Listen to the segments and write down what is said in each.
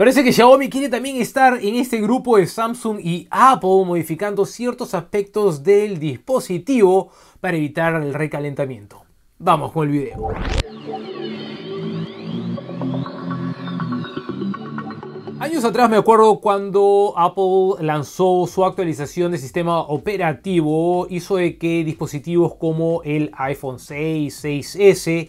Parece que Xiaomi quiere también estar en este grupo de Samsung y Apple modificando ciertos aspectos del dispositivo para evitar el recalentamiento. Vamos con el video. Años atrás me acuerdo cuando Apple lanzó su actualización de sistema operativo, hizo de que dispositivos como el iPhone 6, 6S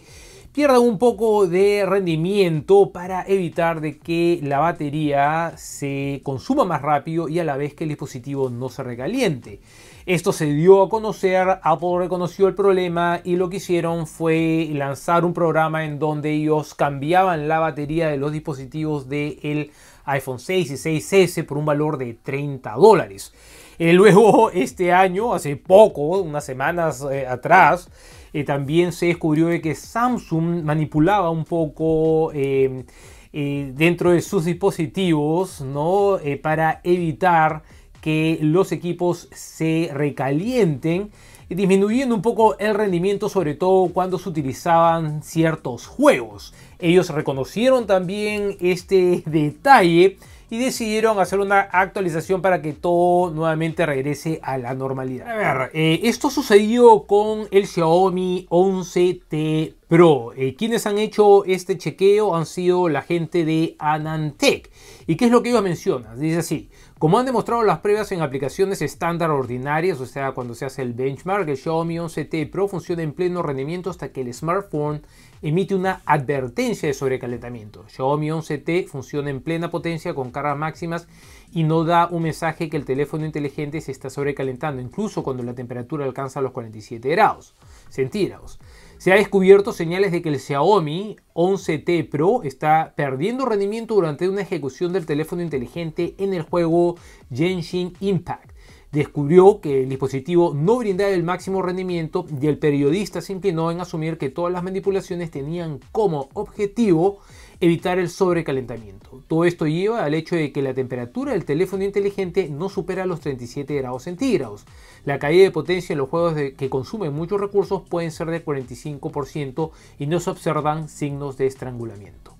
pierda un poco de rendimiento para evitar de que la batería se consuma más rápido y a la vez que el dispositivo no se recaliente. Esto se dio a conocer, Apple reconoció el problema y lo que hicieron fue lanzar un programa en donde ellos cambiaban la batería de los dispositivos del iPhone 6 y 6S por un valor de 30 dólares. Eh, luego este año, hace poco, unas semanas eh, atrás, eh, también se descubrió que Samsung manipulaba un poco eh, eh, dentro de sus dispositivos ¿no? para evitar que los equipos se recalienten disminuyendo un poco el rendimiento, sobre todo cuando se utilizaban ciertos juegos. Ellos reconocieron también este detalle y decidieron hacer una actualización para que todo nuevamente regrese a la normalidad. A ver, eh, esto sucedió con el Xiaomi 11T Pro. Eh, quienes han hecho este chequeo han sido la gente de Anantec. ¿Y qué es lo que ellos mencionan? Dice así. Como han demostrado las pruebas en aplicaciones estándar ordinarias, o sea, cuando se hace el benchmark, el Xiaomi 11T Pro funciona en pleno rendimiento hasta que el smartphone emite una advertencia de sobrecalentamiento. Xiaomi 11T funciona en plena potencia con cargas máximas y no da un mensaje que el teléfono inteligente se está sobrecalentando, incluso cuando la temperatura alcanza los 47 grados centígrados. Se ha descubierto señales de que el Xiaomi 11T Pro está perdiendo rendimiento durante una ejecución del teléfono inteligente en el juego Genshin Impact descubrió que el dispositivo no brindaba el máximo rendimiento y el periodista se inclinó en asumir que todas las manipulaciones tenían como objetivo evitar el sobrecalentamiento. Todo esto lleva al hecho de que la temperatura del teléfono inteligente no supera los 37 grados centígrados. La caída de potencia en los juegos que consumen muchos recursos pueden ser del 45% y no se observan signos de estrangulamiento.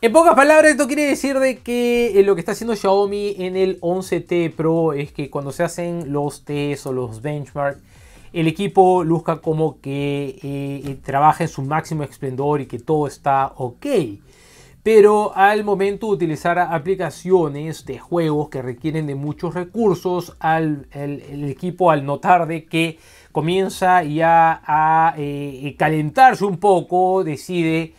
En pocas palabras, esto quiere decir de que eh, lo que está haciendo Xiaomi en el 11T Pro es que cuando se hacen los test o los benchmarks, el equipo luzca como que eh, eh trabaja en su máximo esplendor y que todo está ok pero al momento de utilizar aplicaciones de juegos que requieren de muchos recursos, el, equipo al notar de que comienza ya a eh, eh, calentarse un poco, decide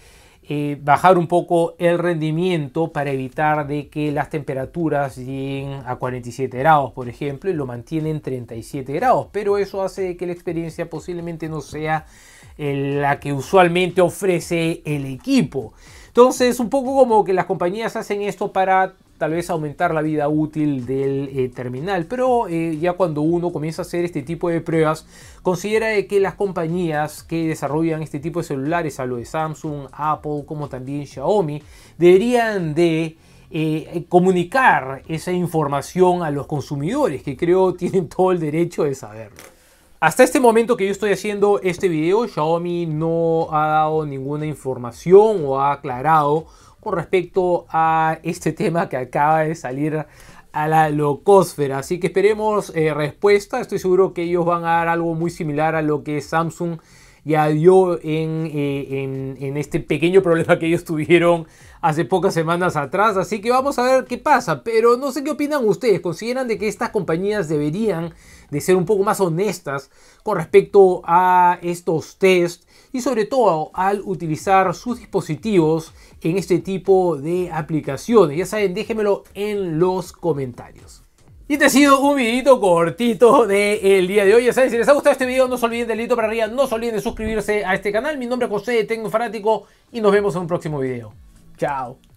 eh, bajar un poco el rendimiento para evitar de que las temperaturas lleguen a 47 grados, por ejemplo, y lo mantienen 37 grados, pero eso hace que la experiencia posiblemente no sea la que usualmente ofrece el equipo. Entonces, un poco como que las compañías hacen esto para tal vez aumentar la vida útil del eh, terminal. Pero eh, ya cuando uno comienza a hacer este tipo de pruebas, considera que las compañías que desarrollan este tipo de celulares, lo de Samsung, Apple, como también Xiaomi, deberían de eh, comunicar esa información a los consumidores, que creo tienen todo el derecho de saberlo. Hasta este momento que yo estoy haciendo este video, Xiaomi no ha dado ninguna información o ha aclarado con respecto a este tema que acaba de salir a la locósfera. Así que esperemos eh, respuesta. Estoy seguro que ellos van a dar algo muy similar a lo que Samsung ya dio eh, en, este pequeño problema que ellos tuvieron hace pocas semanas atrás. Así que vamos a ver qué pasa. Pero no sé qué opinan ustedes. ¿Consideran de que estas compañías deberían de ser un poco más honestas con respecto a estos test? Y sobre todo al utilizar sus dispositivos en este tipo de aplicaciones. Ya saben, déjenmelo en los comentarios. Y este ha sido un videito cortito del día de hoy. Ya saben, si les ha gustado este video, no se olviden del dedito para arriba, no se olviden de suscribirse a este canal. Mi nombre es José, tengo un fanático y nos vemos en un próximo video. Chao.